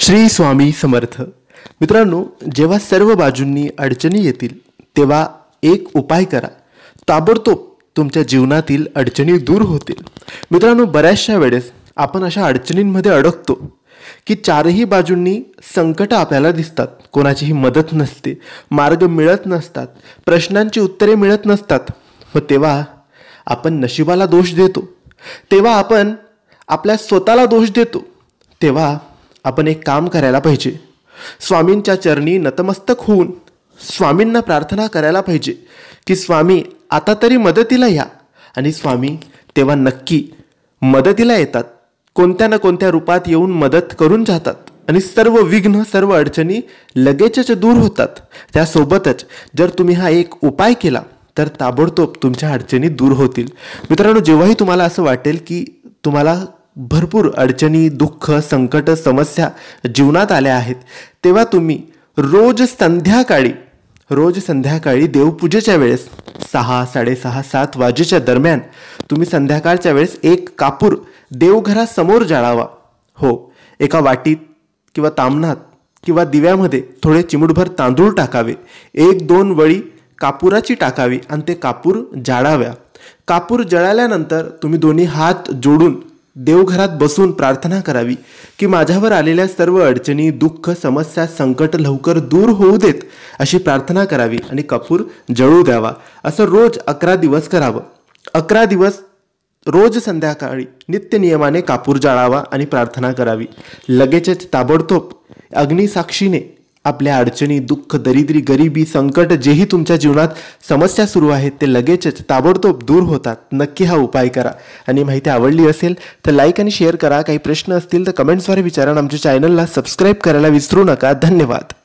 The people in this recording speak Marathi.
श्री स्वामी समर्थ मित्रांनो जेव्हा सर्व बाजूंनी अडचणी येतील तेव्हा एक उपाय करा ताबडतोब तुमच्या जीवनातील अडचणी दूर होतील मित्रांनो बऱ्याचशा वेळेस आपण अशा अडचणींमध्ये अडकतो की चारही बाजूंनी संकट आपल्याला दिसतात कोणाचीही मदत नसते मार्ग मिळत नसतात प्रश्नांची उत्तरे मिळत नसतात व तेव्हा आपण नशिबाला दोष देतो तेव्हा आपण आपल्या स्वतःला दोष देतो तेव्हा आपण एक काम करायला पाहिजे स्वामींच्या चरणी नतमस्तक होऊन स्वामींना प्रार्थना करायला पाहिजे की स्वामी आता तरी मदतीला या आणि स्वामी तेव्हा नक्की मदतीला येतात कोणत्या ना कोणत्या रूपात येऊन मदत करून जातात आणि सर्व विघ्न सर्व अडचणी लगेचच दूर होतात त्यासोबतच जर तुम्ही हा एक उपाय केला तर ताबडतोब तुमच्या अडचणी दूर होतील मित्रांनो जेव्हाही तुम्हाला असं वाटेल की तुम्हाला भरपूर अडचणी दुःख संकट समस्या जीवनात आल्या आहेत तेव्हा तुम्ही रोज संध्याकाळी रोज संध्याकाळी देवपूजेच्या वेळेस सहा साडेसहा सात वाजेच्या दरम्यान तुम्ही संध्याकाळच्या वेळेस एक कापूर देवघरासमोर जाळावा हो एका वाटीत किंवा तामणात किंवा दिव्यामध्ये थोडे चिमुटभर तांदूळ टाकावे एक दोन वळी कापुराची टाकावी आणि ते कापूर जाळाव्या कापूर जळाल्यानंतर तुम्ही दोन्ही हात जोडून देवघरात बसून प्रार्थना करावी की माझ्यावर आलेल्या सर्व अडचणी दुःख समस्या संकट लवकर दूर होऊ देत अशी प्रार्थना करावी आणि कपूर जळू द्यावा असं रोज अकरा दिवस करावं अकरा दिवस रोज संध्याकाळी नित्य नियमाने कापूर जाळावा आणि प्रार्थना करावी लगेचच ताबडतोब अग्निसाक्षीने आपल्या अडचणी दुःख दरिद्री गरिबी संकट जेही तुमच्या जीवनात समस्या सुरू आहेत ते लगेचच ताबडतोब दूर होतात नक्की हा उपाय करा आणि माहिती आवडली असेल तर लाईक आणि शेअर करा काही प्रश्न असतील तर कमेंट्सद्वारे विचारा आमच्या चॅनलला सबस्क्राईब करायला विसरू नका धन्यवाद